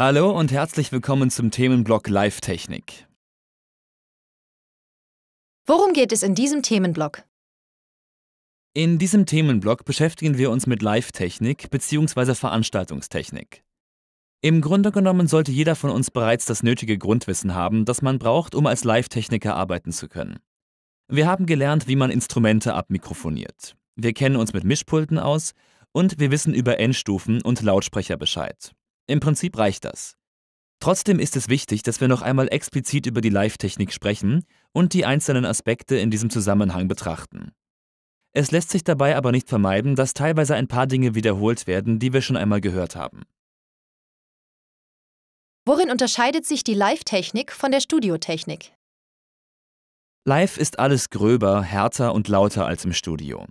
Hallo und herzlich willkommen zum Themenblock Live-Technik. Worum geht es in diesem Themenblock? In diesem Themenblock beschäftigen wir uns mit Live-Technik bzw. Veranstaltungstechnik. Im Grunde genommen sollte jeder von uns bereits das nötige Grundwissen haben, das man braucht, um als Live-Techniker arbeiten zu können. Wir haben gelernt, wie man Instrumente abmikrofoniert. Wir kennen uns mit Mischpulten aus und wir wissen über Endstufen und Lautsprecher Bescheid. Im Prinzip reicht das. Trotzdem ist es wichtig, dass wir noch einmal explizit über die Live-Technik sprechen und die einzelnen Aspekte in diesem Zusammenhang betrachten. Es lässt sich dabei aber nicht vermeiden, dass teilweise ein paar Dinge wiederholt werden, die wir schon einmal gehört haben. Worin unterscheidet sich die Live-Technik von der Studiotechnik? Live ist alles gröber, härter und lauter als im Studio.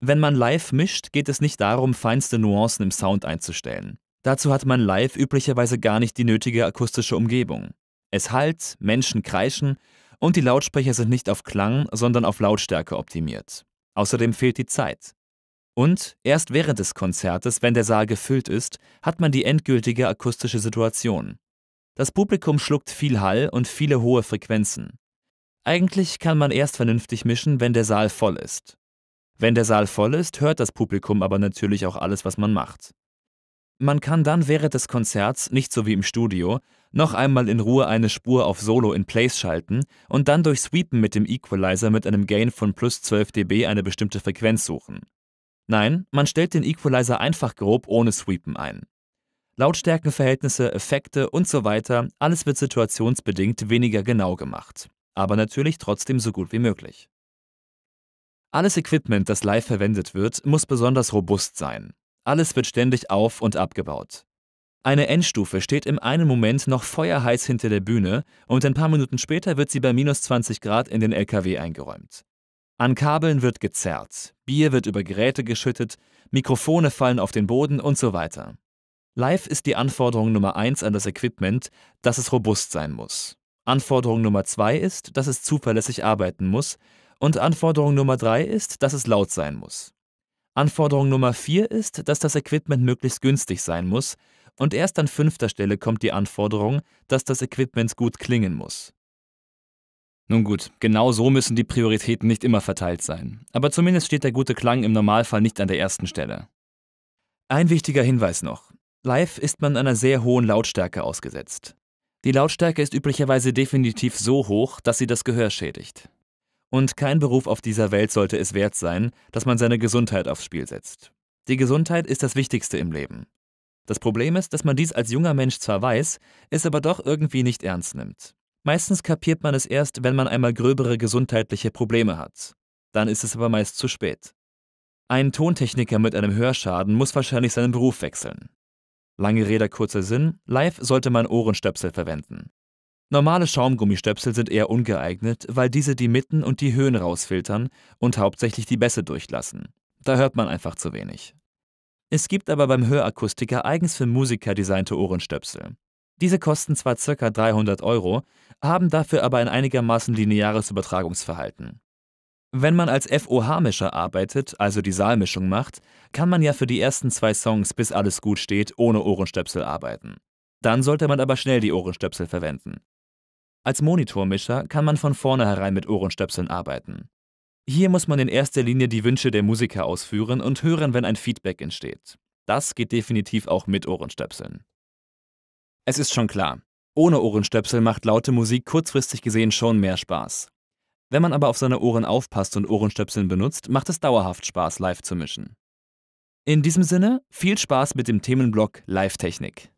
Wenn man live mischt, geht es nicht darum, feinste Nuancen im Sound einzustellen. Dazu hat man live üblicherweise gar nicht die nötige akustische Umgebung. Es hallt, Menschen kreischen und die Lautsprecher sind nicht auf Klang, sondern auf Lautstärke optimiert. Außerdem fehlt die Zeit. Und erst während des Konzertes, wenn der Saal gefüllt ist, hat man die endgültige akustische Situation. Das Publikum schluckt viel Hall und viele hohe Frequenzen. Eigentlich kann man erst vernünftig mischen, wenn der Saal voll ist. Wenn der Saal voll ist, hört das Publikum aber natürlich auch alles, was man macht. Man kann dann während des Konzerts, nicht so wie im Studio, noch einmal in Ruhe eine Spur auf Solo in Place schalten und dann durch Sweepen mit dem Equalizer mit einem Gain von plus 12 dB eine bestimmte Frequenz suchen. Nein, man stellt den Equalizer einfach grob ohne Sweepen ein. Lautstärkenverhältnisse, Effekte und so weiter, alles wird situationsbedingt weniger genau gemacht. Aber natürlich trotzdem so gut wie möglich. Alles Equipment, das live verwendet wird, muss besonders robust sein. Alles wird ständig auf und abgebaut. Eine Endstufe steht im einen Moment noch feuerheiß hinter der Bühne und ein paar Minuten später wird sie bei minus 20 Grad in den LKW eingeräumt. An Kabeln wird gezerrt, Bier wird über Geräte geschüttet, Mikrofone fallen auf den Boden und so weiter. Live ist die Anforderung Nummer 1 an das Equipment, dass es robust sein muss. Anforderung Nummer 2 ist, dass es zuverlässig arbeiten muss. Und Anforderung Nummer 3 ist, dass es laut sein muss. Anforderung Nummer 4 ist, dass das Equipment möglichst günstig sein muss, und erst an fünfter Stelle kommt die Anforderung, dass das Equipment gut klingen muss. Nun gut, genau so müssen die Prioritäten nicht immer verteilt sein, aber zumindest steht der gute Klang im Normalfall nicht an der ersten Stelle. Ein wichtiger Hinweis noch. Live ist man einer sehr hohen Lautstärke ausgesetzt. Die Lautstärke ist üblicherweise definitiv so hoch, dass sie das Gehör schädigt. Und kein Beruf auf dieser Welt sollte es wert sein, dass man seine Gesundheit aufs Spiel setzt. Die Gesundheit ist das Wichtigste im Leben. Das Problem ist, dass man dies als junger Mensch zwar weiß, es aber doch irgendwie nicht ernst nimmt. Meistens kapiert man es erst, wenn man einmal gröbere gesundheitliche Probleme hat. Dann ist es aber meist zu spät. Ein Tontechniker mit einem Hörschaden muss wahrscheinlich seinen Beruf wechseln. Lange Rede, kurzer Sinn, live sollte man Ohrenstöpsel verwenden. Normale Schaumgummistöpsel sind eher ungeeignet, weil diese die Mitten und die Höhen rausfiltern und hauptsächlich die Bässe durchlassen. Da hört man einfach zu wenig. Es gibt aber beim Hörakustiker eigens für Musiker designte Ohrenstöpsel. Diese kosten zwar ca. 300 Euro, haben dafür aber ein einigermaßen lineares Übertragungsverhalten. Wenn man als FOH-Mischer arbeitet, also die Saalmischung macht, kann man ja für die ersten zwei Songs, bis alles gut steht, ohne Ohrenstöpsel arbeiten. Dann sollte man aber schnell die Ohrenstöpsel verwenden. Als Monitormischer kann man von vornherein mit Ohrenstöpseln arbeiten. Hier muss man in erster Linie die Wünsche der Musiker ausführen und hören, wenn ein Feedback entsteht. Das geht definitiv auch mit Ohrenstöpseln. Es ist schon klar, ohne Ohrenstöpsel macht laute Musik kurzfristig gesehen schon mehr Spaß. Wenn man aber auf seine Ohren aufpasst und Ohrenstöpseln benutzt, macht es dauerhaft Spaß, live zu mischen. In diesem Sinne, viel Spaß mit dem Themenblock Live-Technik.